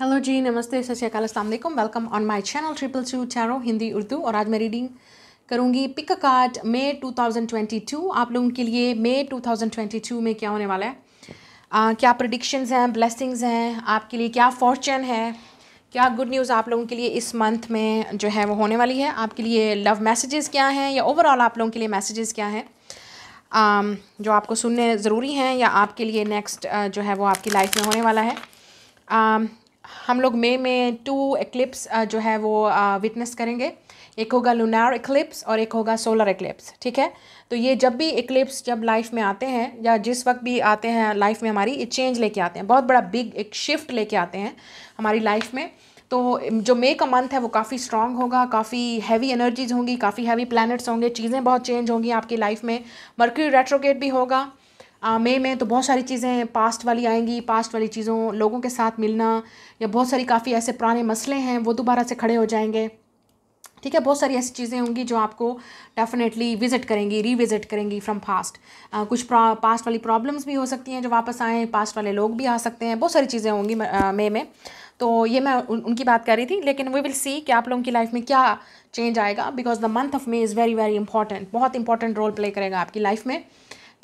Hello जी नमस्ते सत श्रीकाल Aslam welcome on my channel triple two tarot Hindi Urdu और आज मैं रीडिंग करूँगी पिक कार्ड मे 2022 आप लोगों के लिए मे 2022 में क्या होने वाला है आ, क्या प्रडिक्शंस हैं ब्लेसिंग्स हैं आपके लिए क्या फॉर्चून है क्या गुड न्यूज़ आप लोगों के लिए इस मंथ में जो है वो होने वाली है आपके लिए लव मैसेजेस क्या हैं या ओवरऑल आप लोगों के लिए मैसेजेस क्या हैं जो आपको सुनने ज़रूरी हैं या आपके लिए नेक्स्ट जो है वो आपकी लाइफ में होने वाला है हम लोग मई में टू एक्लिप्स जो है वो विटनेस करेंगे एक होगा लूनार एक्लिप्स और एक होगा सोलर एक्लिप्स ठीक है तो ये जब भी एक्लिप्स जब लाइफ में आते हैं या जिस वक्त भी आते हैं लाइफ में हमारी ये चेंज लेके आते हैं बहुत बड़ा बिग एक शिफ्ट लेके आते हैं हमारी लाइफ में तो जो मे का मंथ है वो काफ़ी स्ट्रांग होगा काफ़ी हैवी एनर्जीज होंगी काफ़ी हैवी प्लानट्स होंगे चीज़ें बहुत चेंज होंगी आपकी लाइफ में मर्क्यू रेट्रोगेट भी होगा मई में तो बहुत सारी चीज़ें पास्ट वाली आएंगी पास्ट वाली चीज़ों लोगों के साथ मिलना या बहुत सारी काफ़ी ऐसे पुराने मसले हैं वो दोबारा से खड़े हो जाएंगे ठीक है बहुत सारी ऐसी चीज़ें होंगी जो आपको डेफिनेटली विजिट करेंगी रीविज़िट करेंगी फ्रॉम पास्ट कुछ पास्ट वाली प्रॉब्लम्स भी हो सकती हैं जो वापस आएँ पास्ट वाले लोग भी आ सकते हैं बहुत सारी चीज़ें होंगी मई में तो ये मैं उन, उनकी बात कर रही थी लेकिन वी विल सी कि आप लोगों की लाइफ में क्या चेंज आएगा because the month of May is very very important बहुत इंपॉर्टेंट रोल प्ले करेगा आपकी लाइफ में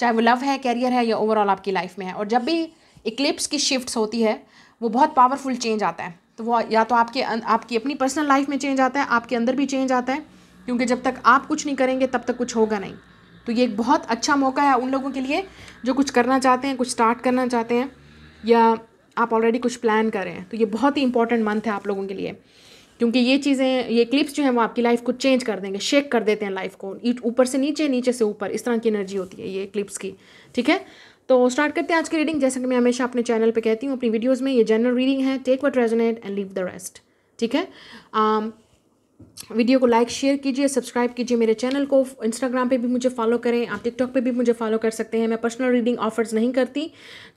चाहे वो लव है कैरियर है या ओवरऑल आपकी लाइफ में है और जब भी इक्लिप्स की शिफ्ट होती है वो बहुत पावरफुल चेंज आता है तो वो या तो आपके अं, आपकी अपनी पर्सनल लाइफ में चेंज आता है आपके अंदर भी चेंज आता है क्योंकि जब तक आप कुछ नहीं करेंगे तब तक कुछ होगा नहीं तो ये एक बहुत अच्छा मौका है उन लोगों के लिए जो कुछ करना चाहते हैं कुछ स्टार्ट करना चाहते हैं या आप ऑलरेडी कुछ प्लान कर रहे हैं तो ये बहुत ही इंपॉर्टेंट मंथ है आप लोगों के लिए क्योंकि ये चीज़ें ये क्लिप्स जो हैं वो आपकी लाइफ को चेंज कर देंगे शेक कर देते हैं लाइफ को ऊपर से नीचे नीचे से ऊपर इस तरह की एनर्जी होती है ये क्लिप्स की ठीक है तो स्टार्ट करते हैं आज की रीडिंग जैसा कि मैं हमेशा अपने चैनल पे कहती हूँ अपनी वीडियोज़ में ये जनरल रीडिंग है take what resonate and leave the rest ठीक है um, वीडियो को लाइक शेयर कीजिए सब्सक्राइब कीजिए मेरे चैनल को इंस्टाग्राम पे भी मुझे फॉलो करें आप टिकटॉक पे भी मुझे फॉलो कर सकते हैं मैं पर्सनल रीडिंग ऑफर्स नहीं करती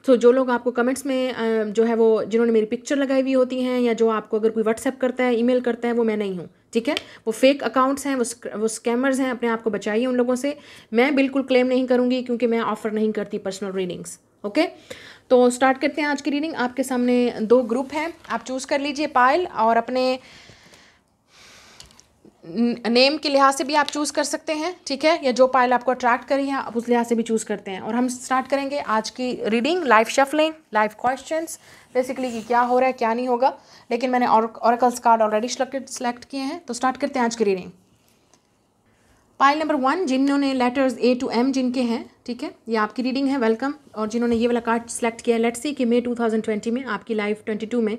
तो जो लोग आपको कमेंट्स में जो है वो जिन्होंने मेरी पिक्चर लगाई हुई होती हैं या जो आपको अगर कोई व्हाट्सएप करता है ईमेल करता है वो मैं नहीं हूँ ठीक है वो फेक अकाउंट्स हैं वो वो स्कैमर्स हैं अपने आप को बचाइए उन लोगों से मैं बिल्कुल क्लेम नहीं करूँगी क्योंकि मैं ऑफर नहीं करती पर्सनल रीडिंग्स ओके तो स्टार्ट करते हैं आज की रीडिंग आपके सामने दो ग्रुप हैं आप चूज़ कर लीजिए पायल और अपने नेम के लिहाज से भी आप चूज़ कर सकते हैं ठीक है या जो पायल आपको अट्रैक्ट करी है आप उस लिहाज से भी चूज़ करते हैं और हम स्टार्ट करेंगे आज की reading life shuffling life questions basically कि क्या हो रहा है क्या नहीं होगा लेकिन मैंने औरकल्स कार्ड ऑलरेडी सेलेक्ट किए हैं तो स्टार्ट करते हैं आज की रीडिंग पायल नंबर वन जिन्होंने लेटर्स ए टू एम जिनके हैं ठीक है ये आपकी रीडिंग है वेलकम और जिन्होंने ये वाला कार्ड सेलेक्ट किया है लेट्स सी कि मे 2020 में आपकी लाइफ 22 में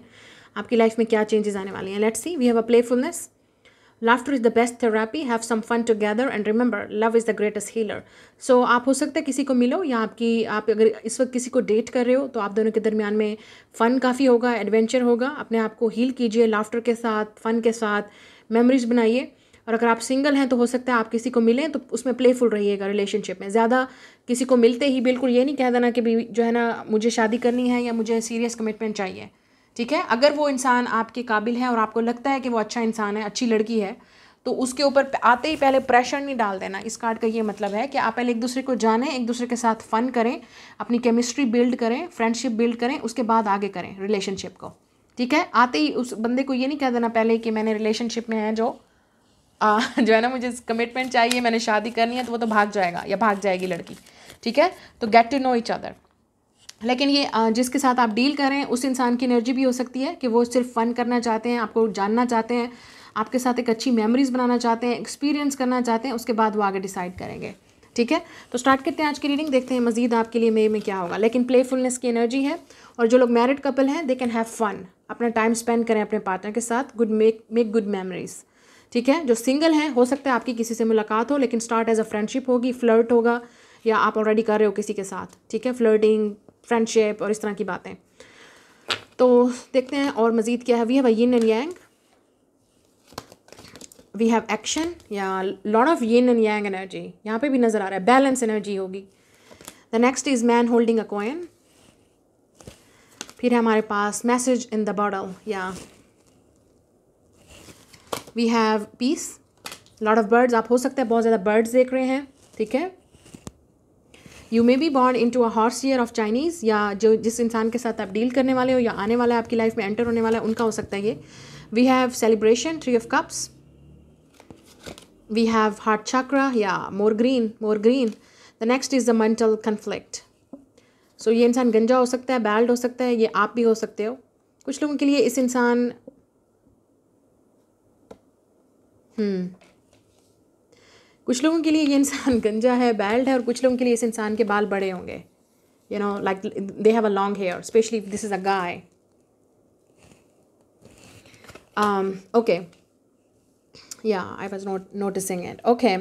आपकी लाइफ में क्या चेंजेस आने वाले हैं let's see we have a playfulness laughter is the best therapy have some fun together and remember love is the greatest healer so आप हो सकता है किसी को मिलो या आपकी आप अगर इस वक्त किसी को डेट कर रहे हो तो आप दोनों के दरमियान में फ़न काफ़ी होगा एडवेंचर होगा अपने आप को हील कीजिए लाफ्टर के साथ फ़न के साथ मेमोरीज बनाइए और अगर आप सिंगल हैं तो हो सकता है आप किसी को मिलें तो उसमें प्लेफुल रहिएगा रिलेशनशिप में ज़्यादा किसी को मिलते ही बिल्कुल ये नहीं कह देना कि भी जो है ना मुझे शादी करनी है या मुझे सीरियस कमिटमेंट चाहिए ठीक है अगर वो इंसान आपके काबिल है और आपको लगता है कि वो अच्छा इंसान है अच्छी लड़की है तो उसके ऊपर आते ही पहले प्रेशर नहीं डाल देना इस कार्ड का ये मतलब है कि आप पहले एक दूसरे को जानें एक दूसरे के साथ फ़न करें अपनी केमिस्ट्री बिल्ड करें फ्रेंडशिप बिल्ड करें उसके बाद आगे करें रिलेशनशिप को ठीक है आते ही उस बंदे को ये नहीं कह देना पहले कि मैंने रिलेशनशिप में है जो आ, जो है ना मुझे कमिटमेंट चाहिए मैंने शादी करनी है तो वो तो भाग जाएगा या भाग जाएगी लड़की ठीक है तो get to know each other लेकिन ये जिसके साथ आप डील कर रहे हैं उस इंसान की एनर्जी भी हो सकती है कि वो सिर्फ फ़न करना चाहते हैं आपको जानना चाहते हैं आपके साथ एक अच्छी मेमोरीज बनाना चाहते हैं एक्सपीरियंस करना चाहते हैं उसके बाद वो आगे डिसाइड करेंगे ठीक है तो स्टार्ट करते हैं आज की रीडिंग देखते हैं मजीद आपके लिए मे में क्या होगा लेकिन प्लेफुलनेस की एनर्जी है और जो लोग मैरिड कपल हैं दे कैन हैव फन अपना टाइम स्पेंड करें अपने पार्टनर के साथ good make make good memories ठीक है जो सिंगल हैं हो सकता है आपकी किसी से मुलाकात हो लेकिन स्टार्ट एज अ फ्रेंडशिप होगी फ्लर्ट होगा या आप ऑलरेडी कर रहे हो किसी के साथ ठीक है फ्लर्टिंग फ्रेंडशिप और इस तरह की बातें तो देखते हैं और मज़ीद क्या है we have a yin and yang we have action या lot of yin and yang energy यहाँ पे भी नज़र आ रहा है बैलेंस एनर्जी होगी the next is man holding a coin फिर हमारे पास मैसेज इन द बॉटल या we have peace lot of birds आप हो सकते हैं बहुत ज़्यादा बर्ड्स देख रहे हैं ठीक है you may be born into a horse year of Chinese या जो जिस इंसान के साथ आप डील करने वाले हो या आने वाला है आपकी लाइफ में एंटर होने वाला है उनका हो सकता है ये we have celebration three of cups we have heart chakra या more green more green the next is the mental conflict so ये इंसान गंजा हो सकता है बैल्ड हो सकता है ये आप भी हो सकते हो कुछ लोगों के लिए इस इंसान हम्म कुछ लोगों के लिए ये इंसान गंजा है बैल्ड है और कुछ लोगों के लिए इस इंसान के बाल बड़े होंगे you know like they have a long hair specially this is a guy okay yeah I was not noticing it okay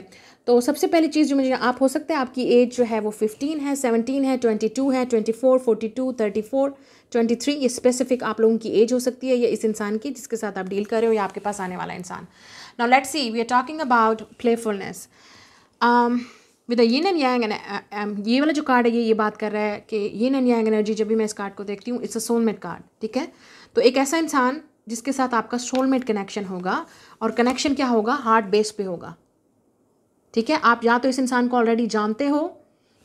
तो सबसे पहली चीज़ जो मुझे आप हो सकते हैं आपकी एज जो है वो फिफ्टीन है सेवनटीन है ट्वेंटी टू है twenty four forty two thirty four twenty three ये स्पेसिफिक आप लोगों की एज हो सकती है या इस इंसान की जिसके साथ आप डील कर रहे हो या आपके पास आने वाला इंसान Now let's see, we are talking about playfulness. Um, with yin and yang ये वाला जो कार्ड है ये ये बात कर रहा है कि यिन एंड यांग एनर्जी जब भी मैं इस कार्ड को देखती हूँ इट्स अ सोलमेट कार्ड ठीक है तो एक ऐसा इंसान जिसके साथ आपका सोलमेट कनेक्शन होगा और कनेक्शन क्या होगा हार्ट बेस पे होगा ठीक है आप या तो इस इंसान को ऑलरेडी जानते हो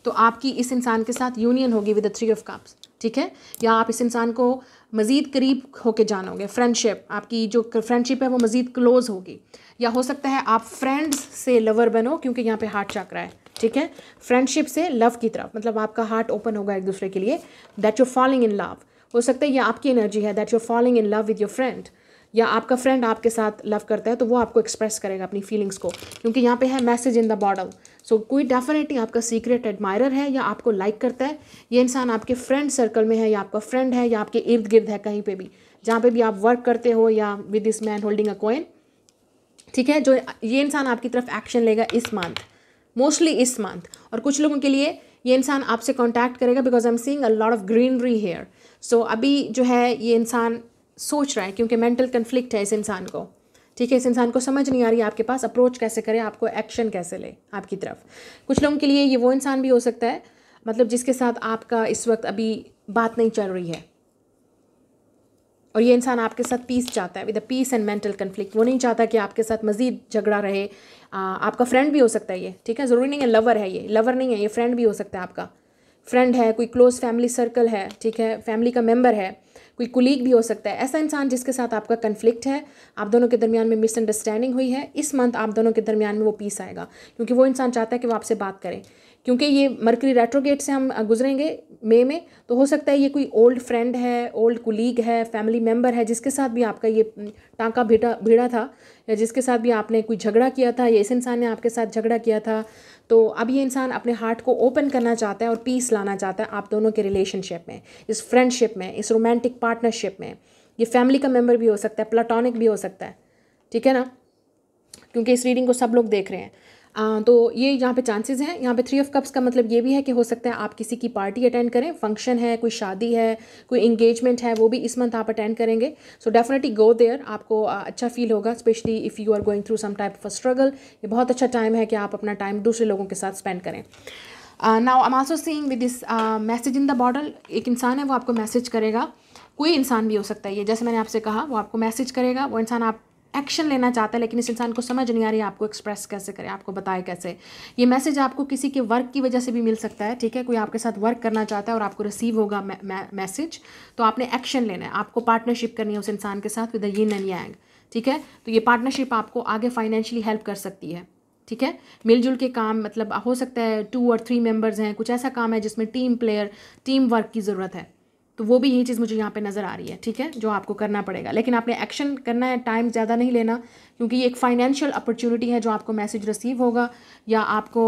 तो आपकी इस इंसान के साथ यूनियन होगी विद थ्री ऑफ कप्स ठीक है या आप इस इंसान को मज़ीद करीब होके जानोगे फ्रेंडशिप आपकी जो फ्रेंडशिप है वो मज़ीद क्लोज़ होगी या हो सकता है आप फ्रेंड्स से लवर बनो क्योंकि यहाँ पे हार्ट रहा है ठीक है फ्रेंडशिप से लव की तरफ मतलब आपका हार्ट ओपन होगा एक दूसरे के लिए that you falling in love हो सकता है ये आपकी एनर्जी है that you falling in love with your friend या आपका फ्रेंड आपके साथ लव करता है तो वो आपको एक्सप्रेस करेगा अपनी फीलिंग्स को क्योंकि यहाँ पे है मैसेज इन द बॉडल सो कोई डेफिनेटली आपका सीक्रेट एडमायरर है या आपको लाइक करता है ये इंसान आपके फ्रेंड सर्कल में है या आपका फ्रेंड है या आपके इर्द गिर्द है कहीं पे भी जहाँ पे भी आप वर्क करते हो या with this man holding a coin ठीक है जो ये इंसान आपकी तरफ एक्शन लेगा इस मंथ मोस्टली इस मंथ और कुछ लोगों के लिए ये इंसान आपसे कॉन्टैक्ट करेगा because I am seeing a lot of greenery here so अभी जो है ये इंसान सोच रहा है क्योंकि मेंटल कन्फ्लिक्ट है इस इंसान को ठीक है इस इंसान को समझ नहीं आ रही है आपके पास अप्रोच कैसे करें आपको एक्शन कैसे ले आपकी तरफ कुछ लोगों के लिए ये वो इंसान भी हो सकता है मतलब जिसके साथ आपका इस वक्त अभी बात नहीं चल रही है और ये इंसान आपके साथ पीस चाहता है with a peace and mental conflict वो नहीं चाहता कि आपके साथ मजीद झगड़ा रहे आ, आपका फ्रेंड भी हो सकता है ये ठीक है ज़रूरी नहीं है लवर है ये लवर नहीं है ये फ्रेंड भी हो सकता है आपका फ्रेंड है कोई क्लोज फैमिली सर्कल है ठीक है फैमिली का मेम्बर है कोई कुलीग भी हो सकता है ऐसा इंसान जिसके साथ आपका कन्फ्लिक्ट है आप दोनों के दरमियान में मिसअंडरस्टैंडिंग हुई है इस मंथ आप दोनों के दरमियान में वो पीस आएगा क्योंकि वो इंसान चाहता है कि वो आपसे बात करें क्योंकि ये मरकरी रेट्रोगेट से हम गुजरेंगे मे में तो हो सकता है ये कोई ओल्ड फ्रेंड है ओल्ड कुलीग है फैमिली मेम्बर है जिसके साथ भी आपका ये टाँका भेटा भीड़ा था या जिसके साथ भी आपने कोई झगड़ा किया था या इस इंसान ने आपके साथ झगड़ा किया था तो अब ये इंसान अपने हार्ट को ओपन करना चाहता है और पीस लाना चाहता है आप दोनों के रिलेशनशिप में इस फ्रेंडशिप में इस रोमांटिक पार्टनरशिप में ये फैमिली का मेम्बर भी हो सकता है प्लाटॉनिक भी हो सकता है ठीक है ना क्योंकि इस रीडिंग को सब लोग देख रहे हैं तो ये यहाँ पे चांसेस हैं यहाँ पे थ्री ऑफ कप्स का मतलब ये भी है कि हो सकता है आप किसी की पार्टी अटेंड करें फंक्शन है कोई शादी है कोई इंगेजमेंट है वो भी इस मंथ आप अटेंड करेंगे सो डेफिनेटली गो देयर आपको अच्छा फील होगा specially if you are going through some type of struggle ये बहुत अच्छा टाइम है कि आप अपना टाइम दूसरे लोगों के साथ स्पेंड करें now I'm also seeing with this message in the bottle एक इंसान है वो आपको मैसेज करेगा कोई इंसान भी हो सकता है ये जैसे मैंने आपसे कहा वो आपको मैसेज करेगा वो इंसान आप एक्शन लेना चाहता है लेकिन इस इंसान को समझ नहीं आ रही आपको एक्सप्रेस कैसे करें आपको बताए कैसे ये मैसेज आपको किसी के वर्क की वजह से भी मिल सकता है ठीक है कोई आपके साथ वर्क करना चाहता है और आपको रिसीव होगा मैसेज तो आपने एक्शन लेना है आपको पार्टनरशिप करनी है उस इंसान के साथ विद यिन एंड यांग ठीक है तो ये पार्टनरशिप आपको आगे फाइनेंशियली हेल्प कर सकती है ठीक है मिलजुल के काम मतलब हो सकता है टू और थ्री मेंबर्स हैं कुछ ऐसा काम है जिसमें टीम प्लेयर टीम वर्क की ज़रूरत है तो वो भी यही चीज़ मुझे यहाँ पे नज़र आ रही है ठीक है जो आपको करना पड़ेगा लेकिन आपने एक्शन करना है टाइम ज़्यादा नहीं लेना क्योंकि ये एक फाइनेंशियल अपॉर्चुनिटी है जो आपको मैसेज रिसीव होगा या आपको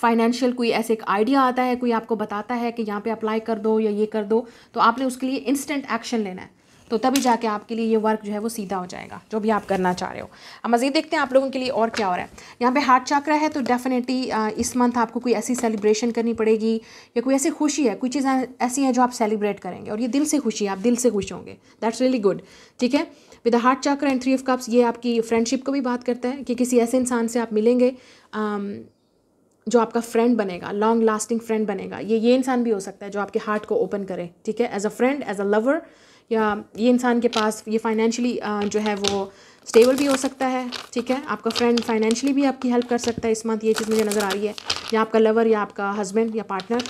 फाइनेंशियल um, कोई ऐसे एक आइडिया आता है कोई आपको बताता है कि यहाँ पे अप्लाई कर दो या ये कर दो तो आपने उसके लिए इंस्टेंट एक्शन लेना है तो तभी जाके आपके लिए ये वर्क जो है वो सीधा हो जाएगा जो भी आप करना चाह रहे हो अब मज़ीद देखते हैं आप लोगों के लिए और क्या हो रहा है यहाँ पे हार्ट चक्र है तो डेफिनेटली इस मंथ आपको कोई ऐसी सेलिब्रेशन करनी पड़ेगी या कोई ऐसी खुशी है कोई चीज़ ऐसी है जो आप सेलिब्रेट करेंगे और ये दिल से खुशी है आप दिल से खुश होंगे दैट्स रियली गुड ठीक है with heart chakra and three of cups ये आपकी फ्रेंडशिप को भी बात करता है कि किसी ऐसे इंसान से आप मिलेंगे जो आपका फ्रेंड बनेगा लॉन्ग लास्टिंग फ्रेंड बनेगा ये ये इंसान भी हो सकता है जो आपके हार्ट को ओपन करे ठीक है as a friend as a lover या ये इंसान के पास ये फाइनेंशियली जो है वो स्टेबल भी हो सकता है ठीक है आपका फ्रेंड फाइनेंशियली भी आपकी हेल्प कर सकता है इस मंथ ये चीज़ मुझे नज़र आ रही है या आपका लवर या आपका हस्बैंड या पार्टनर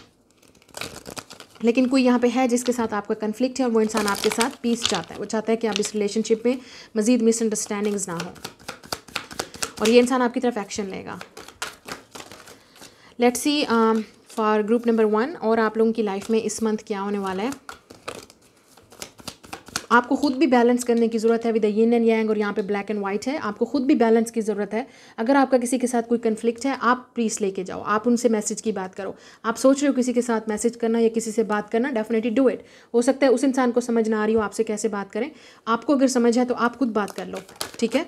लेकिन कोई यहाँ पे है जिसके साथ आपका कन्फ्लिक्ट है और वो इंसान आपके साथ पीस चाहता है वो चाहता है कि आप इस रिलेशनशिप में मज़ीद मिसअंडरस्टैंडिंग्स ना हो और ये इंसान आपकी तरफ एक्शन लेगा let's see for group number one और आप लोगों की लाइफ में इस मंथ क्या होने वाला है आपको खुद भी बैलेंस करने की ज़रूरत है विद यिन एंड यांग और यहाँ पे ब्लैक एंड वाइट है आपको खुद भी बैलेंस की ज़रूरत है अगर आपका किसी के साथ कोई कन्फ्लिक्ट है आप प्लीज़ लेके जाओ आप उनसे मैसेज की बात करो आप सोच रहे हो किसी के साथ मैसेज करना या किसी से बात करना डेफिनेटली डू इट हो सकता है उस इंसान को समझ ना आ रही हो आपसे कैसे बात करें आपको अगर समझ है तो आप खुद बात कर लो ठीक है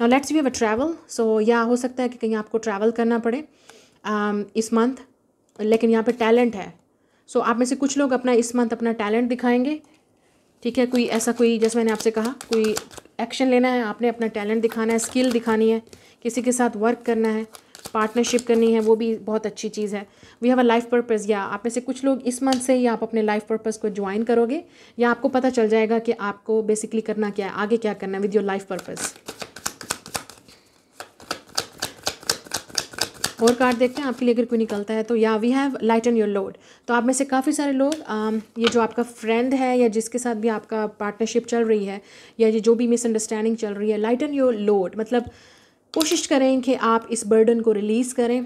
ना let's we have a travel so या हो सकता है कि कहीं आपको ट्रैवल करना पड़े um, इस मंथ लेकिन यहाँ पे टैलेंट है सो so, आप में से कुछ लोग अपना इस मंथ अपना टैलेंट दिखाएंगे ठीक है कोई ऐसा कोई जैसे मैंने आपसे कहा कोई एक्शन लेना है आपने अपना टैलेंट दिखाना है स्किल दिखानी है किसी के साथ वर्क करना है पार्टनरशिप करनी है वो भी बहुत अच्छी चीज़ है we have a life purpose या आप में से कुछ लोग इस मंथ से ही आप अपने लाइफ पर्पज़ को ज्वाइन करोगे या आपको पता चल जाएगा कि आपको बेसिकली करना क्या है आगे क्या करना है विद योर लाइफ पर्पज़ और कार्ड देखते हैं आपके लिए अगर कोई निकलता है तो या we have lighten your load तो आप में से काफ़ी सारे लोग आ, ये जो आपका फ्रेंड है या जिसके साथ भी आपका पार्टनरशिप चल रही है या ये जो भी मिसअंडरस्टैंडिंग चल रही है लाइट एन योर लोड मतलब कोशिश करें कि आप इस बर्डन को रिलीज़ करें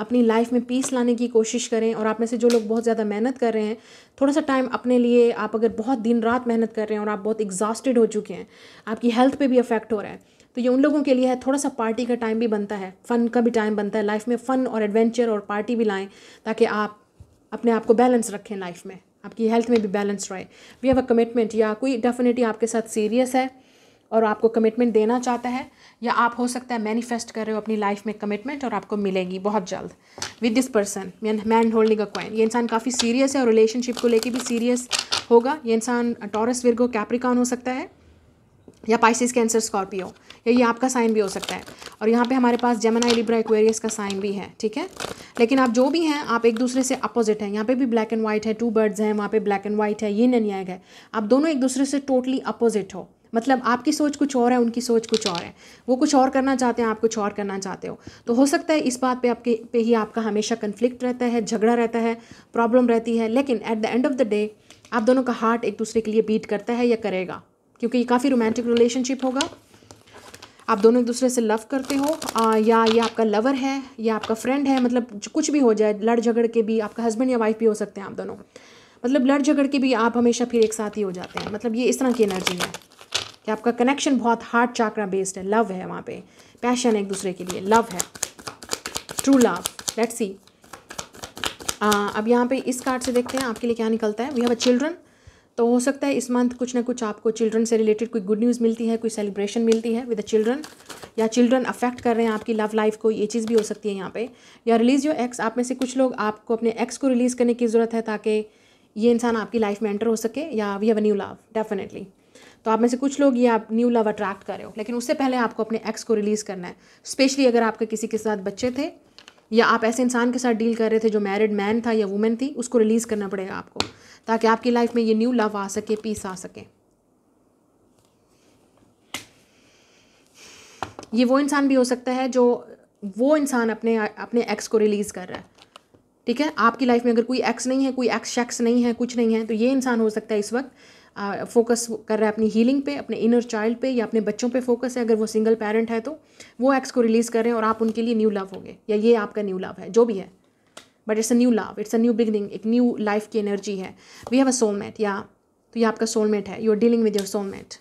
अपनी लाइफ में पीस लाने की कोशिश करें और आप में से जो लोग बहुत ज़्यादा मेहनत कर रहे हैं थोड़ा सा टाइम अपने लिए आप अगर बहुत दिन रात मेहनत कर रहे हैं और आप बहुत एग्जॉस्टेड हो चुके हैं आपकी हेल्थ पे भी अफेक्ट हो रहा है तो ये उन लोगों के लिए है थोड़ा सा पार्टी का टाइम भी बनता है फ़न का भी टाइम बनता है लाइफ में फ़न और एडवेंचर और पार्टी भी लाएँ ताकि आप अपने आप को बैलेंस रखें लाइफ में आपकी हेल्थ में भी बैलेंस रहे वी हैव अ कमिटमेंट या कोई डेफिनेटली आपके साथ सीरियस है और आपको कमिटमेंट देना चाहता है या आप हो सकता है मैनिफेस्ट कर रहे हो अपनी लाइफ में कमिटमेंट और आपको मिलेगी बहुत जल्द with this person man holding a coin ये इंसान काफ़ी सीरियस है और रिलेशनशिप को लेके भी सीरियस होगा ये इंसान टॉरस वर्गो कैप्रिकॉन हो सकता है या पाइसिस कैंसर स्कॉर्पियो या ये आपका साइन भी हो सकता है और यहाँ पे हमारे पास जमनाई लिब्रा एक्वेरियस का साइन भी है ठीक है लेकिन आप जो भी हैं आप एक दूसरे से अपोजिट हैं यहाँ पे भी ब्लैक एंड वाइट है टू बर्ड्स हैं वहाँ पे ब्लैक एंड वाइट है ये ननियाग है आप दोनों एक दूसरे से टोटली अपोजिट हो मतलब आपकी सोच कुछ और है उनकी सोच कुछ और है वो कुछ और करना चाहते हैं आप कुछ और करना चाहते हो तो हो सकता है इस बात पे आपके पे ही आपका हमेशा कन्फ्लिक्ट रहता है झगड़ा रहता है प्रॉब्लम रहती है लेकिन at the end of the day आप दोनों का हार्ट एक दूसरे के लिए बीट करता है या करेगा क्योंकि ये काफ़ी रोमांटिक रिलेशनशिप होगा आप दोनों एक दूसरे से लव करते हो आ, या ये आपका लवर है या आपका फ्रेंड है मतलब कुछ भी हो जाए लड़ झगड़ के भी आपका हस्बैंड या वाइफ भी हो सकते हैं आप दोनों मतलब लड़ झगड़ के भी आप हमेशा फिर एक साथ ही हो जाते हैं मतलब ये इस तरह की एनर्जी है कि आपका कनेक्शन बहुत हार्ट चाकरा बेस्ड है लव है वहाँ पर पैशन है एक दूसरे के लिए लव है ट्रू लव लेट्स सी अब यहाँ पर इस कार्ड से देखते हैं आपके लिए क्या निकलता है वी हैव अ चिल्ड्रन तो हो सकता है इस मंथ कुछ ना कुछ आपको चिल्ड्रन से रिलेटेड कोई गुड न्यूज़ मिलती है कोई सेलिब्रेशन मिलती है विद चिल्ड्रन या चिल्ड्रन अफेक्ट कर रहे हैं आपकी लव लाइफ को ये चीज़ भी हो सकती है यहाँ पे या रिलीज़ योर एक्स आप में से कुछ लोग आपको अपने एक्स को रिलीज़ करने की ज़रूरत है ताकि ये इंसान आपकी लाइफ में एंटर हो सके या we have a new love definitely तो आप में से कुछ लोग ये आप न्यू लव अट्रैक्ट कर रहे हो लेकिन उससे पहले आपको अपने एक्स को रिलीज़ करना है स्पेशली अगर आपके किसी के साथ बच्चे थे या आप ऐसे इंसान के साथ डील कर रहे थे जो मैरिड मैन था या वुमेन थी उसको रिलीज़ करना पड़ेगा आपको ताकि आपकी लाइफ में ये न्यू लव आ सके पीस आ सके ये वो इंसान भी हो सकता है जो वो इंसान अपने अपने एक्स को रिलीज़ कर रहा है ठीक है आपकी लाइफ में अगर कोई एक्स नहीं है कोई एक्स शख्स नहीं है कुछ नहीं है तो ये इंसान हो सकता है इस वक्त फोकस कर रहा है अपनी हीलिंग पे अपने इनर चाइल्ड पे या अपने बच्चों पे फोकस है अगर वो सिंगल पेरेंट है तो वो एक्स को रिलीज़ करें और आप उनके लिए न्यू लव होंगे या ये आपका न्यू लव है जो भी है but it's a new love it's a new beginning एक न्यू लाइफ की एनर्जी है वी हैव अ सोलमेट या तो ये आपका सोलमेट है you are dealing with your soulmate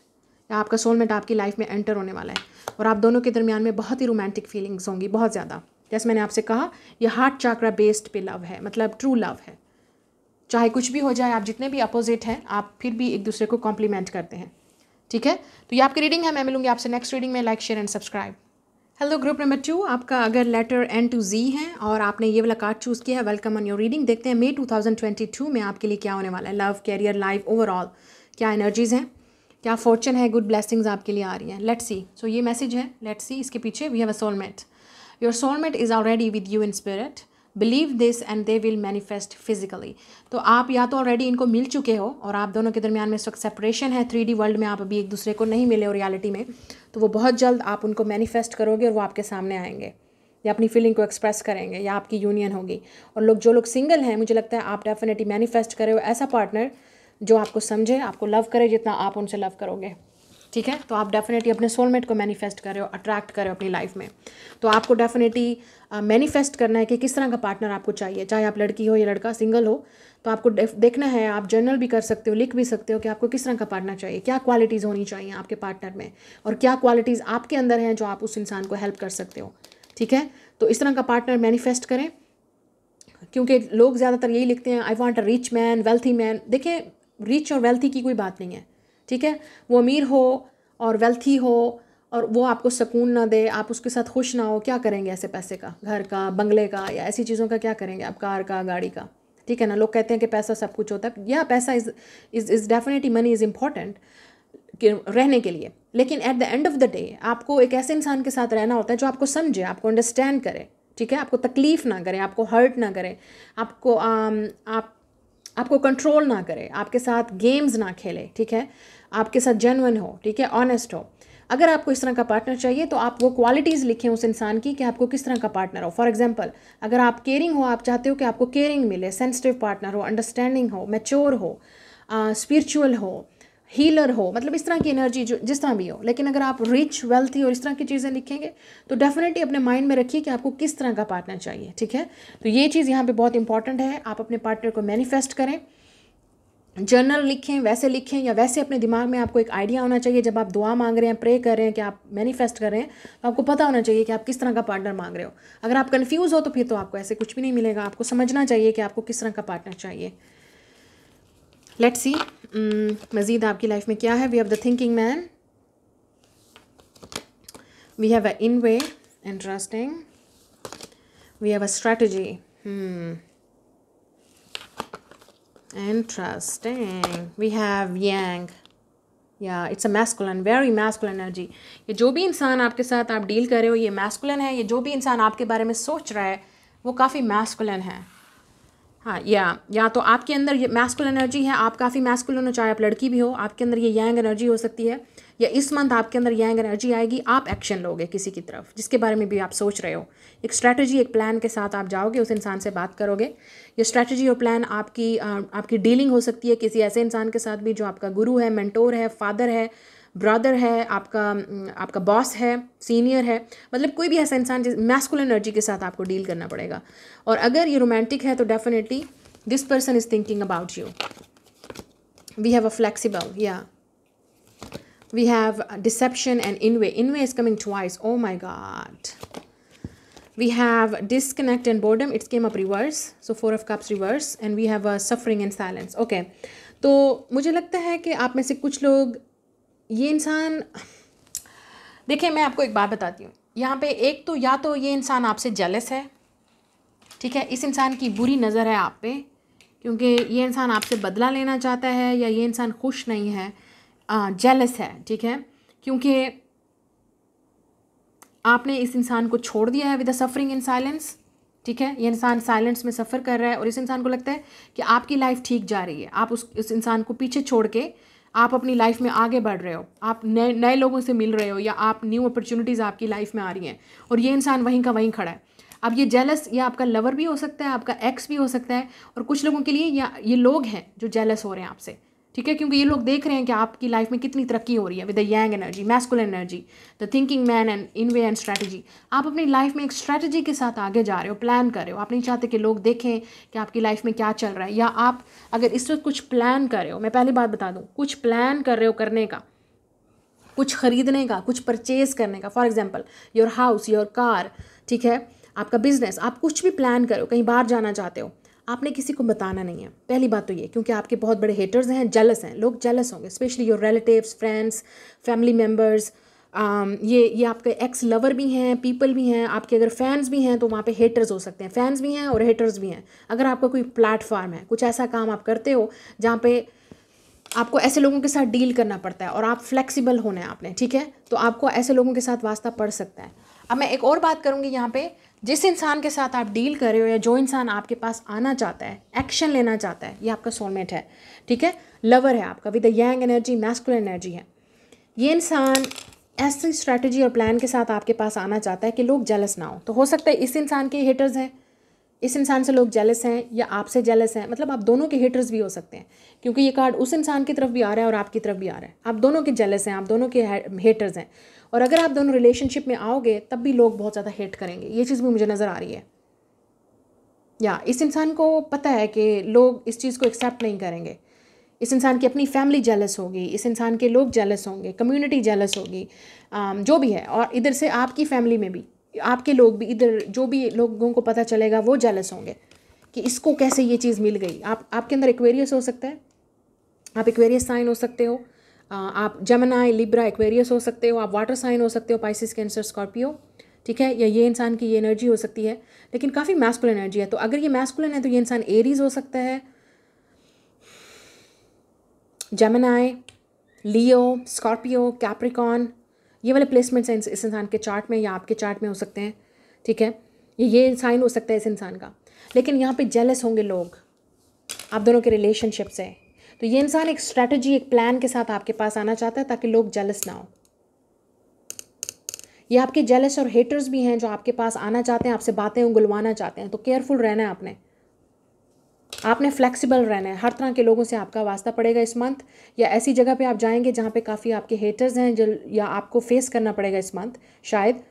या आपका सोलमेट आपकी लाइफ में एंटर होने वाला है और आप दोनों के दरमियान में बहुत ही रोमांटिक फीलिंग्स होंगी बहुत ज़्यादा जैसे मैंने आपसे कहा यह हार्ट चाक्रा बेस्ड पे लव है मतलब ट्रू लव है चाहे कुछ भी हो जाए आप जितने भी अपोजिट हैं आप फिर भी एक दूसरे को कॉम्प्लीमेंट करते हैं ठीक है तो ये आपकी रीडिंग है मैं मिलूंगी आपसे नेक्स्ट रीडिंग में like share and subscribe hello group number two आपका अगर लेटर एन टू जी है और आपने ये वाला कार्ड चूज़ किया है वेलकम ऑन योर रीडिंग देखते हैं मे टू में आपके लिए क्या होने वाला है लव कैरियर लाइफ ओवरऑल क्या एनर्जीज़ हैं क्या फॉर्चून है गुड ब्लेसिंग्स आपके लिए आ रही हैं लेट्स सी सो ये मैसेज है लेट्स सी इसके पीछे we have a soulmate your soulmate is already with you in spirit believe this and they will manifest physically तो आप या तो ऑलरेडी इनको मिल चुके हो और आप दोनों के दरमियान में इस वक्त सेपरेशन है थ्री वर्ल्ड में आप अभी एक दूसरे को नहीं मिले हो रियलिटी में तो वो बहुत जल्द आप उनको मैनिफेस्ट करोगे और वो आपके सामने आएंगे या अपनी फीलिंग को एक्सप्रेस करेंगे या आपकी यूनियन होगी और लोग जो लोग सिंगल हैं मुझे लगता है आप डेफिनेटली मैनिफेस्ट करे हो ऐसा पार्टनर जो आपको समझे आपको लव करे जितना आप उनसे लव करोगे ठीक है तो आप डेफिनेटली अपने सोलमेट को मैनिफेस्ट कर रहे हो अट्रैक्ट कर रहे हो अपनी लाइफ में तो आपको डेफिनेटली मैनिफेस्ट uh, करना है कि किस तरह का पार्टनर आपको चाहिए चाहे आप लड़की हो या लड़का सिंगल हो तो आपको देखना है आप जर्नल भी कर सकते हो लिख भी सकते हो कि आपको किस तरह का पार्टनर चाहिए क्या क्वालिटीज़ होनी चाहिए आपके पार्टनर में और क्या क्वालिटीज़ आपके अंदर हैं जो आप उस इंसान को हेल्प कर सकते हो ठीक है तो इस तरह का पार्टनर मैनिफेस्ट करें क्योंकि लोग ज़्यादातर यही लिखते हैं I want a rich man wealthy man देखिए रिच और वेल्थी की कोई बात नहीं है ठीक है वो अमीर हो और वेल्थी हो और वो आपको सुकून ना दे आप उसके साथ खुश ना हो क्या करेंगे ऐसे पैसे का घर का बंगले का या ऐसी चीज़ों का क्या करेंगे आप कार का गाड़ी का ठीक है ना लोग कहते हैं कि पैसा सब कुछ होता है या पैसा is is is definitely money is important रहने के लिए लेकिन at the end of the day आपको एक ऐसे इंसान के साथ रहना होता है जो आपको समझे आपको अंडरस्टैंड करे ठीक है आपको तकलीफ़ ना करे आपको हर्ट ना करे आपको um, आप आपको कंट्रोल ना करे आपके साथ गेम्स ना खेले ठीक है आपके साथ जेनवन हो ठीक है ऑनेस्ट हो अगर आपको इस तरह का पार्टनर चाहिए तो आप वो क्वालिटीज़ लिखें उस इंसान की कि आपको किस तरह का पार्टनर हो फॉर एग्जांपल अगर आप केयरिंग हो आप चाहते हो कि आपको केयरिंग मिले सेंसिटिव पार्टनर हो अंडरस्टैंडिंग हो मेच्योर हो स्पिरिचुअल uh, हो हीलर हो मतलब इस तरह की एनर्जी जो जिस तरह भी हो लेकिन अगर आप रिच वेल्थी और इस तरह की चीज़ें लिखेंगे तो डेफिनेटली अपने माइंड में रखिए कि आपको किस तरह का पार्टनर चाहिए ठीक है तो ये चीज़ यहाँ पे बहुत इंपॉर्टेंट है आप अपने पार्टनर को मैनिफेस्ट करें जर्नल लिखें वैसे लिखें या वैसे अपने दिमाग में आपको एक आइडिया होना चाहिए जब आप दुआ मांग रहे हैं प्रे कर रहे हैं कि आप मैनिफेस्ट कर रहे हैं तो आपको पता होना चाहिए कि आप किस तरह का पार्टनर मांग रहे हो अगर आप कन्फ्यूज़ हो तो फिर तो आपको ऐसे कुछ भी नहीं मिलेगा आपको समझना चाहिए कि आपको किस तरह का पार्टनर चाहिए लेट्स सी मज़ीद आपकी लाइफ में क्या है we have the thinking man we have a in way interesting we have a strategy hmm. Interesting. We have yang. या it's a masculine very masculine energy ये जो भी इंसान आपके साथ आप डील कर रहे हो ये मैस्कुलन है ये जो भी इंसान आपके बारे में सोच रहा है वो काफ़ी मैस्कुलन है हाँ या या तो आपके अंदर ये मैस्कुलन एनर्जी है आप काफ़ी मैस्कुलन हो चाहे आप लड़की भी हो आपके अंदर ये यंग एनर्जी हो सकती है या इस मंथ आपके अंदर यंग एनर्जी आएगी आप एक्शन लोगे किसी की तरफ जिसके बारे में भी आप सोच रहे हो एक स्ट्रैटेजी एक प्लान के साथ आप जाओगे उस इंसान से बात करोगे ये स्ट्रैटेजी और प्लान आपकी आपकी डीलिंग हो सकती है किसी ऐसे इंसान के साथ भी जो आपका गुरु है मेंटोर है फादर है ब्रदर है आपका आपका बॉस है सीनियर है मतलब कोई भी ऐसा इंसान जिस मैस्कुल एनर्जी के साथ आपको डील करना पड़ेगा और अगर ये रोमांटिक है तो definitely this person is thinking about you we have a flexible या we have deception and inway in way is coming twice oh my god we have disconnect and boredom it's came up reverse so four of cups reverse and we have a suffering and silence okay तो मुझे लगता है कि आप में से कुछ लोग ये इंसान देखिए मैं आपको एक बात बताती हूँ यहाँ पे एक तो या तो ये इंसान आपसे जेलस है ठीक है इस इंसान की बुरी नज़र है आप पे क्योंकि ये इंसान आपसे बदला लेना चाहता है या ये इंसान खुश नहीं है जेलस है ठीक है क्योंकि आपने इस इंसान को छोड़ दिया है with a suffering in silence ठीक है ये इंसान साइलेंस में सफ़र कर रहा है और इस इंसान को लगता है कि आपकी लाइफ ठीक जा रही है आप उस इस इंसान को पीछे छोड़ के आप अपनी लाइफ में आगे बढ़ रहे हो आप नए नए लोगों से मिल रहे हो या आप न्यू अपॉर्चुनिटीज़ आपकी लाइफ में आ रही हैं और ये इंसान वहीं का वहीं खड़ा है अब ये जेलस या आपका लवर भी हो सकता है आपका एक्स भी हो सकता है और कुछ लोगों के लिए या ये लोग हैं जो जेलस हो रहे हैं आपसे ठीक है क्योंकि ये लोग देख रहे हैं कि आपकी लाइफ में कितनी तरक्की हो रही है with the young energy masculine energy the thinking man and in way and strategy आप अपनी लाइफ में एक स्ट्रैटेजी के साथ आगे जा रहे हो प्लान कर रहे हो आप नहीं चाहते कि लोग देखें कि आपकी लाइफ में क्या चल रहा है या आप अगर इस वक्त कुछ प्लान कर रहे हो मैं पहली बात बता दूँ कुछ प्लान कर रहे हो करने का कुछ ख़रीदने का कुछ परचेज़ करने का for example your house your car ठीक है आपका बिज़नेस आप कुछ भी प्लान करो कहीं बाहर जाना चाहते हो आपने किसी को बताना नहीं है पहली बात तो ये क्योंकि आपके बहुत बड़े हेटर्स हैं जेलस हैं लोग जेलस होंगे specially your relatives friends family members ये ये आपके एक्स लवर भी हैं पीपल भी हैं आपके अगर फैंस भी हैं तो वहाँ पे हेटर्स हो सकते हैं फैंस भी हैं और हेटर्स भी हैं अगर आपका कोई प्लेटफार्म है कुछ ऐसा काम आप करते हो जहाँ पे आपको ऐसे लोगों के साथ डील करना पड़ता है और आप फ्लेक्सिबल होने हैं आपने ठीक है तो आपको ऐसे लोगों के साथ वास्ता पड़ सकता है अब मैं एक और बात करूँगी यहाँ पर जिस इंसान के साथ आप डील कर रहे हो या जो इंसान आपके पास आना चाहता है एक्शन लेना चाहता है ये आपका सोलमेट है ठीक है लवर है आपका with young energy masculine energy है ये इंसान ऐसी स्ट्रैटेजी और प्लान के साथ आपके पास आना चाहता है कि लोग जेलस ना हो तो हो सकता है इस इंसान के हिटर्स हैं इस इंसान से लोग जेलस हैं या आपसे जेलस हैं मतलब आप दोनों के हिटर्स भी हो सकते हैं क्योंकि ये कार्ड उस इंसान की तरफ भी आ रहा है और आपकी तरफ भी आ रहा है आप दोनों के जेलस हैं आप दोनों के हेटर्स हैं और अगर आप दोनों रिलेशनशिप में आओगे तब भी लोग बहुत ज़्यादा हेट करेंगे ये चीज़ भी मुझे नज़र आ रही है या इस इंसान को पता है कि लोग इस चीज़ को एक्सेप्ट नहीं करेंगे इस इंसान की अपनी फैमिली जेलस होगी इस इंसान के लोग जेलस होंगे कम्युनिटी जेलस होगी um, जो भी है और इधर से आपकी फैमिली में भी आपके लोग भी इधर जो भी लोगों को पता चलेगा वो जेलस होंगे कि इसको कैसे ये चीज़ मिल गई आप आपके अंदर एक्वेरियस हो सकता है आप एक्वेरियस साइन हो सकते हो Uh, आप जमनाई लिब्रा एक्वेरियस हो सकते हो आप वाटर साइन हो सकते हो पाइसिस कैंसर स्कॉर्पियो ठीक है या ये इंसान की ये एनर्जी हो सकती है लेकिन काफ़ी मैस्कुल एनर्जी है तो अगर ये मैस्कुलन है तो ये इंसान एरीज हो सकता है जेमिनाई लियो स्कॉर्पियो कैप्रिकॉन ये वाले प्लेसमेंट्स हैं इस इंसान के चार्ट में या आपके चार्ट में हो सकते हैं ठीक है ये ये साइन हो सकता है इस इंसान का लेकिन यहाँ पे जेलस होंगे लोग आप दोनों के रिलेशनशिप से तो ये इंसान एक स्ट्रैटेजी एक प्लान के साथ आपके पास आना चाहता है ताकि लोग जेलस ना हो ये आपके जेलस और हेटर्स भी हैं जो आपके पास आना चाहते हैं आपसे बातें उंगलवाना चाहते हैं तो केयरफुल रहना है आपने आपने फ्लेक्सिबल रहना है हर तरह के लोगों से आपका वास्ता पड़ेगा इस मंथ या ऐसी जगह पे आप जाएंगे जहाँ पे काफ़ी आपके हेटर्स हैं जो या आपको फेस करना पड़ेगा इस मंथ शायद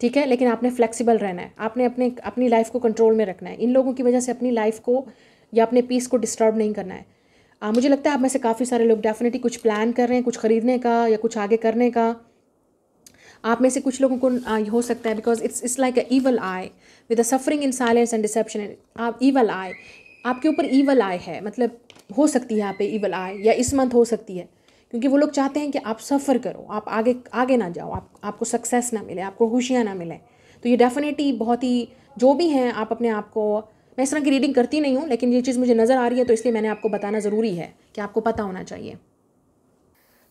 ठीक है लेकिन आपने फ्लेक्सिबल रहना है आपने अपने अपनी लाइफ को कंट्रोल में रखना है इन लोगों की वजह से अपनी लाइफ को या अपने पीस को डिस्टर्ब नहीं करना है आ, मुझे लगता है आप में से काफ़ी सारे लोग डेफिनेटली कुछ प्लान कर रहे हैं कुछ ख़रीदने का या कुछ आगे करने का आप में से कुछ लोगों को हो सकता है because it's it's like a evil eye with a suffering in silence and deception आप ईवल आई आपके ऊपर ईवल आई है मतलब हो सकती है आप ईवल आई या इस मंथ हो सकती है क्योंकि वो लोग चाहते हैं कि आप सफ़र करो आप आगे आगे ना जाओ आप आपको सक्सेस ना मिले आपको खुशियाँ ना मिले तो ये डेफिनेटली बहुत ही जो भी हैं आप अपने आप को मैं इस तरह की रीडिंग करती नहीं हूँ लेकिन ये चीज़ मुझे नज़र आ रही है तो इसलिए मैंने आपको बताना ज़रूरी है कि आपको पता होना चाहिए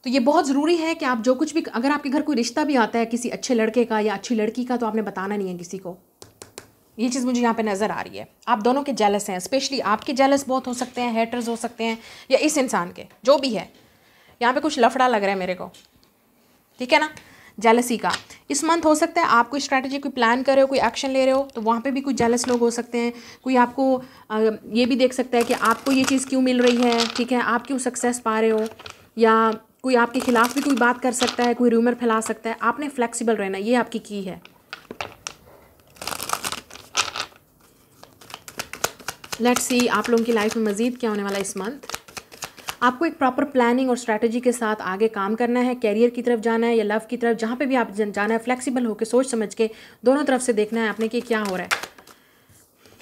तो ये बहुत ज़रूरी है कि आप जो कुछ भी अगर आपके घर कोई रिश्ता भी आता है किसी अच्छे लड़के का या अच्छी लड़की का तो आपने बताना नहीं है किसी को ये चीज़ मुझे यहाँ पे नज़र आ रही है आप दोनों के जेलस हैं स्पेशली आपके जेलस बहुत हो सकते हैं हेटर्स हो सकते हैं या इस इंसान के जो भी है यहाँ पे कुछ लफड़ा लग रहा है मेरे को ठीक है ना जेलसी का इस मंथ हो सकता है आप कोई स्ट्रैटेजी कोई प्लान कर रहे हो कोई एक्शन ले रहे हो तो वहाँ पे भी कुछ जेलस लोग हो सकते हैं कोई आपको ये भी देख सकता है कि आपको ये चीज़ क्यों मिल रही है ठीक है आप क्यों सक्सेस पा रहे हो या कोई आपके खिलाफ भी कोई बात कर सकता है कोई रूमर फैला सकता है आपने फ्लेक्सीबल रहना ये आपकी की है लेट्स सी आप लोगों की लाइफ में मज़ीद क्या होने वाला इस मंथ आपको एक प्रॉपर प्लानिंग और स्ट्रैटेजी के साथ आगे काम करना है कैरियर की तरफ जाना है या लव की तरफ जहाँ पे भी आप जाना है फ्लेक्सिबल होकर सोच समझ के दोनों तरफ से देखना है आपने कि क्या हो रहा है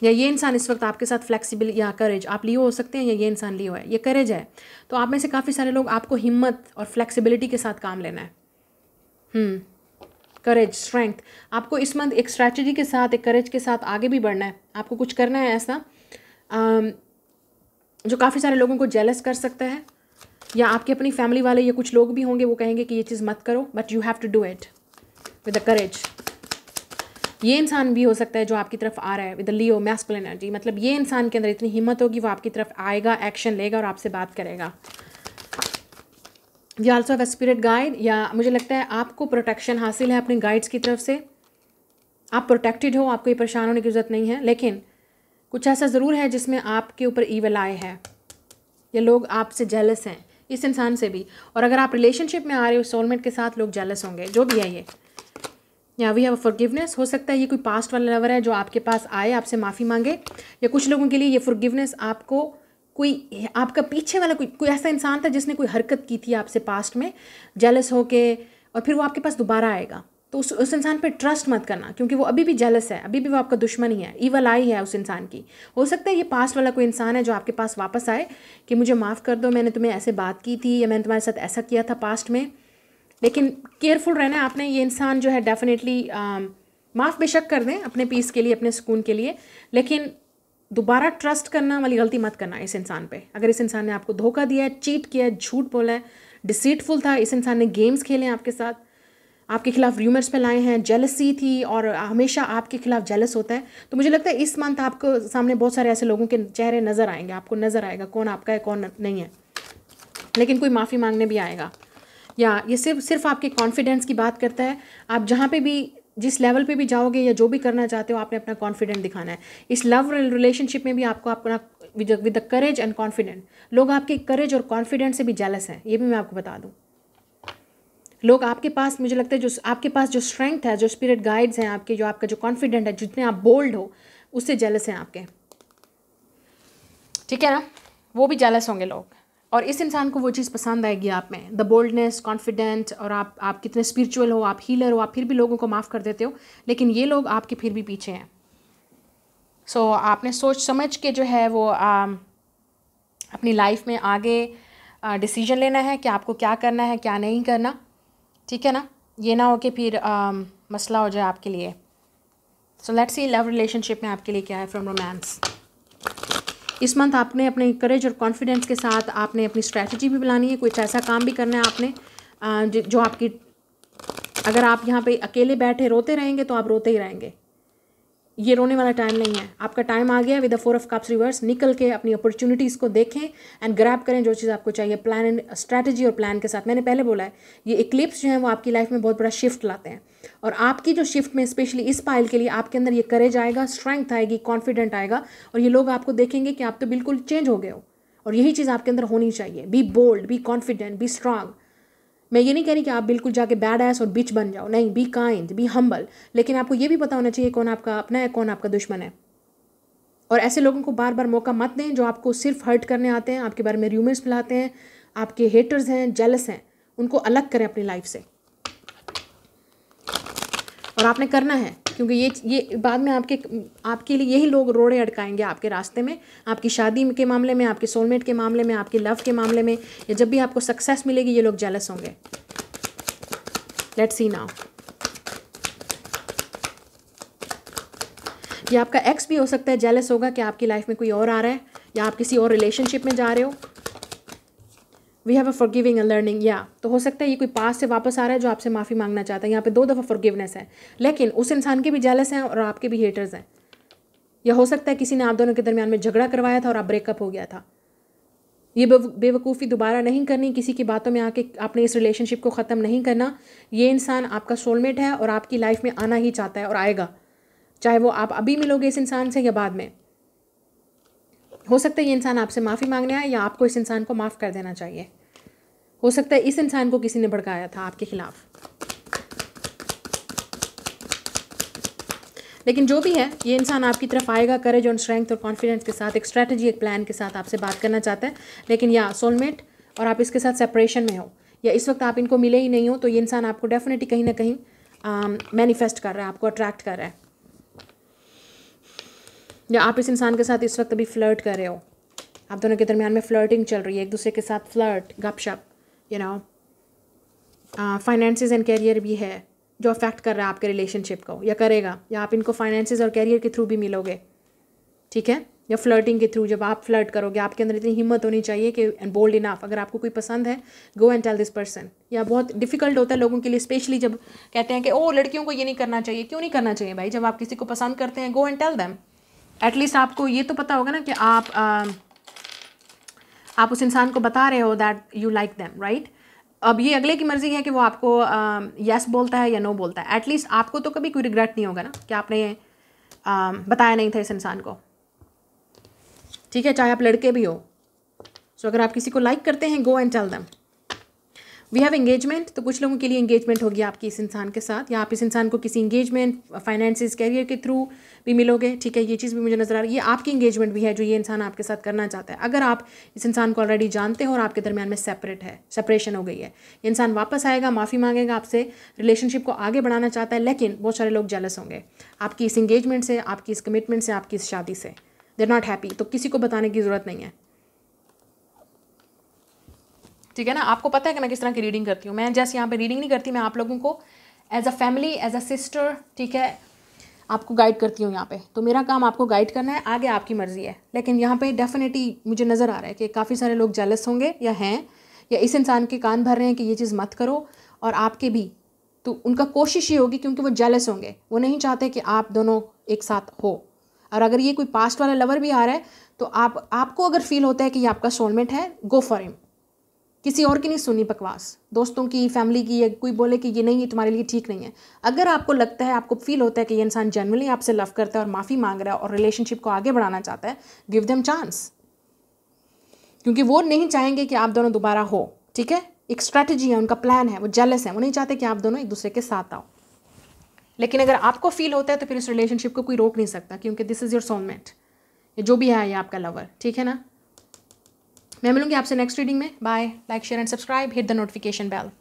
या ये इंसान इस वक्त आपके साथ फ्लेक्सिबल या करेज आप लियो हो सकते हैं या ये इंसान लियो है ये करेज है तो आप में से काफ़ी सारे लोग आपको हिम्मत और फ्लेक्सिबिलिटी के साथ काम लेना है करेज हम्म, स्ट्रेंथ आपको इस मंथ एक स्ट्रैटेजी के साथ एक करेज के साथ आगे भी बढ़ना है आपको कुछ करना है ऐसा जो काफ़ी सारे लोगों को जेलस कर सकता है या आपके अपनी फैमिली वाले या कुछ लोग भी होंगे वो कहेंगे कि ये चीज़ मत करो but you have to do it with the courage ये इंसान भी हो सकता है जो आपकी तरफ आ रहा है विद लियो मैस्कुल एनर्जी मतलब ये इंसान के अंदर इतनी हिम्मत होगी वो आपकी तरफ आएगा एक्शन लेगा और आपसे बात करेगा we also have spirit guide या मुझे लगता है आपको प्रोटेक्शन हासिल है अपने गाइड्स की तरफ से आप प्रोटेक्टेड हो आपको ये परेशान होने की ज़रूरत नहीं है लेकिन कुछ ऐसा ज़रूर है जिसमें आपके ऊपर ईवल आए हैं या लोग आपसे जेलस हैं इस इंसान से भी और अगर आप रिलेशनशिप में आ रहे हो सोलमेट के साथ लोग जेलस होंगे जो भी है ये या वी हैव फॉरगिवनेस हो सकता है ये कोई पास्ट वाला लवर है जो आपके पास आए आपसे माफ़ी मांगे या कुछ लोगों के लिए ये फॉरगिवनेस आपको कोई आपका पीछे वाला कोई कोई ऐसा इंसान था जिसने कोई हरकत की थी आपसे पास्ट में जेलस हो के और फिर वो आपके पास दोबारा आएगा तो उस उस इंसान पर ट्रस्ट मत करना क्योंकि वो अभी भी जेलस है अभी भी वो आपका दुश्मन ही है ईवल आई है उस इंसान की हो सकता है ये पास्ट वाला कोई इंसान है जो आपके पास वापस आए कि मुझे माफ़ कर दो मैंने तुम्हें ऐसे बात की थी या मैंने तुम्हारे साथ ऐसा किया था पास्ट में लेकिन केयरफुल रहना आपने ये इंसान जो है डेफिनेटली um, माफ़ बेशक कर दें अपने पीस के लिए अपने सुकून के लिए लेकिन दोबारा ट्रस्ट करना वाली गलती मत करना इस इंसान पे अगर इस इंसान ने आपको धोखा दिया है चीट किया है झूठ बोला है डिसीटफुल था इस इंसान ने गेम्स खेले हैं आपके साथ आपके खिलाफ र्यूमर्स फैलाए हैं जेलसी थी और हमेशा आपके खिलाफ जेलस होता है तो मुझे लगता है इस मंथ आपको सामने बहुत सारे ऐसे लोगों के चेहरे नज़र आएंगे आपको नज़र आएगा कौन आपका है कौन नहीं है लेकिन कोई माफ़ी मांगने भी आएगा या ये सिर्फ सिर्फ आपके कॉन्फिडेंस की बात करता है आप जहाँ पे भी जिस लेवल पे भी जाओगे या जो भी करना चाहते हो आपने अपना कॉन्फिडेंट दिखाना है इस लव रिलेशनशिप में भी आपको अपना with the courage and confident लोग आपके करेज और कॉन्फिडेंट से भी जेलस हैं ये भी मैं आपको बता दूँ लोग आपके पास मुझे लगता है जो आपके पास जो स्ट्रेंथ है जो स्पिरिट गाइड्स हैं आपके जो आपका जो कॉन्फिडेंट है जितने आप बोल्ड हो उससे जेलस हैं आपके ठीक है ना वो भी जेलस होंगे लोग और इस इंसान को वो चीज़ पसंद आएगी आप में द बोल्डनेस कॉन्फिडेंट और आप आप कितने स्पिरिचुअल हो आप हीलर हो आप फिर भी लोगों को माफ़ कर देते हो लेकिन ये लोग आपके फिर भी पीछे हैं सो so, आपने सोच समझ के जो है वो आ, अपनी लाइफ में आगे डिसीजन लेना है कि आपको क्या करना है क्या नहीं करना ठीक है ना ये ना हो कि फिर आ, um, मसला हो जाए आपके लिए so let's see love relationship में आपके लिए क्या है फ्रॉम रोमांस इस मंथ आपने अपने करेज और कॉन्फिडेंस के साथ आपने अपनी स्ट्रैटेजी भी बनानी है कुछ ऐसा काम भी करना है आपने uh, जो आपकी अगर आप यहाँ पे अकेले बैठे रोते रहेंगे तो आप रोते ही रहेंगे ये रोने वाला टाइम नहीं है आपका टाइम आ गया with the four of cups reverse निकल के अपनी अपॉर्चुनिटीज़ को देखें एंड ग्रैप करें जो चीज़ आपको चाहिए प्लान एंड स्ट्रैटेजी और प्लान के साथ मैंने पहले बोला है ये इक्लिप्स जो है वो आपकी लाइफ में बहुत बड़ा शिफ्ट लाते हैं और आपकी जो शिफ्ट में स्पेशली इस पाइल के लिए आपके अंदर ये करेज आएगा स्ट्रेंथ आएगी कॉन्फिडेंट आएगा और ये लोग आपको देखेंगे कि आप तो बिल्कुल चेंज हो गए हो और यही चीज़ आपके अंदर होनी चाहिए be bold be confident be strong मैं ये नहीं कह रही कि आप बिल्कुल जाके बैड एस और बिच बन जाओ नहीं बी काइंड बी हम्बल लेकिन आपको ये भी पता होना चाहिए कौन आपका अपना है कौन आपका दुश्मन है और ऐसे लोगों को बार बार मौका मत दें जो आपको सिर्फ हर्ट करने आते हैं आपके बारे में र्यूमर्स फैलाते हैं आपके हेटर्स हैं जेलस हैं उनको अलग करें अपनी लाइफ से और आपने करना है क्योंकि ये ये बाद में आपके आपके लिए यही लोग रोड़े अटकाएंगे आपके रास्ते में आपकी शादी के मामले में आपके सोलमेट के मामले में आपके लव के मामले में या जब भी आपको सक्सेस मिलेगी ये लोग जेलस होंगे लेट सी नाउ या आपका एक्स भी हो सकता है जेलस होगा कि आपकी लाइफ में कोई और आ रहा है या आप किसी और रिलेशनशिप में जा रहे हो we have a forgiving and learning या तो हो सकता है ये कोई पास से वापस आ रहा है जो आपसे माफ़ी मांगना चाहता है यहाँ पे दो दफ़ा फॉरगिवनेस है लेकिन उस इंसान के भी जेलस हैं और आपके भी हेटर्स हैं या हो सकता है किसी ने आप दोनों के दरमियान में झगड़ा करवाया था और आप ब्रेकअप हो गया था ये बेवकूफ़ी दोबारा नहीं करनी किसी की बातों में आके आपने इस रिलेशनशिप को ख़त्म नहीं करना ये इंसान आपका सोलमेट है और आपकी लाइफ में आना ही चाहता है और आएगा चाहे वो आप अभी मिलोगे इस इंसान से या बाद में हो सकता है ये इंसान आपसे माफ़ी मांगने आए या आपको इस इंसान को माफ़ कर देना चाहिए हो सकता है इस इंसान को किसी ने भड़काया था आपके खिलाफ लेकिन जो भी है ये इंसान आपकी तरफ आएगा करेज और स्ट्रेंथ और कॉन्फिडेंस के साथ एक स्ट्रैटेजी एक प्लान के साथ आपसे बात करना चाहता है लेकिन या सोलमेट और आप इसके साथ सेपरेशन में हो या इस वक्त आप इनको मिले ही नहीं हो तो ये इंसान आपको डेफिनेटली कहीं ना कहीं मैनिफेस्ट um, कर रहा है आपको अट्रैक्ट कर रहा है या आप इस इंसान के साथ इस वक्त अभी फ्लर्ट कर रहे हो आप दोनों के दरमियान में फ्लर्टिंग चल रही है एक दूसरे के साथ फ्लर्ट गपशप you know finances and career भी है जो अफेक्ट कर रहा है आपके रिलेशनशिप को या करेगा या आप इनको फाइनेंसेस और कैरियर के थ्रू भी मिलोगे ठीक है या फ्लर्टिंग के थ्रू जब आप फ्लर्ट करोगे आपके अंदर इतनी हिम्मत होनी चाहिए कि एंड बोल्ड इनाफ अगर आपको कोई पसंद है go and tell this person या बहुत डिफिकल्ट होता है लोगों के लिए स्पेशली जब कहते हैं कि ओ लड़कियों को ये नहीं करना चाहिए क्यों नहीं करना चाहिए भाई जब आप किसी को पसंद करते हैं go and tell them at least आपको ये तो पता होगा ना कि आप uh, आप उस इंसान को बता रहे हो that you like them right अब ये अगले की मर्ज़ी है कि वो आपको यस um, uh, yes बोलता है या नो no बोलता है एटलीस्ट आपको तो कभी कोई रिग्रेट नहीं होगा ना कि आपने uh, बताया नहीं था इस इंसान को ठीक है चाहे आप लड़के भी हो सो so, अगर आप किसी को लाइक करते हैं go and tell them we have engagement तो कुछ लोगों के लिए इंगेजमेंट होगी आपकी इस इंसान के साथ या आप इस इंसान को किसी इंगेजमेंट फाइनेंसिस कैरियर के थ्रू भी मिलोगे ठीक है ये चीज़ भी मुझे नज़र आ रही है आपकी इंगेजमेंट भी है जो ये इंसान आपके साथ करना चाहता है अगर आप इस इंसान को ऑलरेडी जानते हो और आपके दरमियान में सेपरेट है सेपरेशन हो गई है इंसान वापस आएगा माफ़ी मांगेगा आपसे रिलेशनशिप को आगे बढ़ाना चाहता है लेकिन बहुत सारे लोग जेलस होंगे आपकी इस इंगेजमेंट से आपकी इस कमिटमेंट से आपकी इस शादी से देर नॉट हैप्पी तो किसी को बताने की ज़रूरत नहीं है ठीक है ना आपको पता है कि मैं किस तरह की रीडिंग करती हूँ मैं जैसे यहाँ पे रीडिंग नहीं करती मैं आप लोगों को as a family as a sister ठीक है आपको गाइड करती हूँ यहाँ पे तो मेरा काम आपको गाइड करना है आगे आपकी मर्ज़ी है लेकिन यहाँ पे डेफिनेटली मुझे नज़र आ रहा है कि काफ़ी सारे लोग जेलस होंगे या हैं या इस इंसान के कान भर रहे हैं कि ये चीज़ मत करो और आपके भी तो उनका कोशिश ये होगी क्योंकि वो जेलस होंगे वो नहीं चाहते कि आप दोनों एक साथ हो और अगर ये कोई पास्ट वाला लवर भी आ रहा है तो आप आपको अगर फील होता है कि ये आपका सोलमेट है गो फॉर हिम किसी और की नहीं सुनी बकवास दोस्तों की फैमिली की या कोई बोले कि ये नहीं ये तुम्हारे लिए ठीक नहीं है अगर आपको लगता है आपको फील होता है कि ये इंसान जनरली आपसे लव करता है और माफ़ी मांग रहा है और रिलेशनशिप को आगे बढ़ाना चाहता है गिव देम चांस क्योंकि वो नहीं चाहेंगे कि आप दोनों दोबारा हो ठीक है एक स्ट्रैटेजी है उनका प्लान है वो जेलस है वो नहीं चाहते कि आप दोनों एक दूसरे के साथ आओ लेकिन अगर आपको फील होता है तो फिर इस रिलेशनशिप को कोई रोक नहीं सकता क्योंकि दिस इज़ योर सोलमेट जो भी है ये आपका लवर ठीक है ना मैं मिलूंगी आपसे नेक्स्ट रीडिंग में bye like share and subscribe hit the notification bell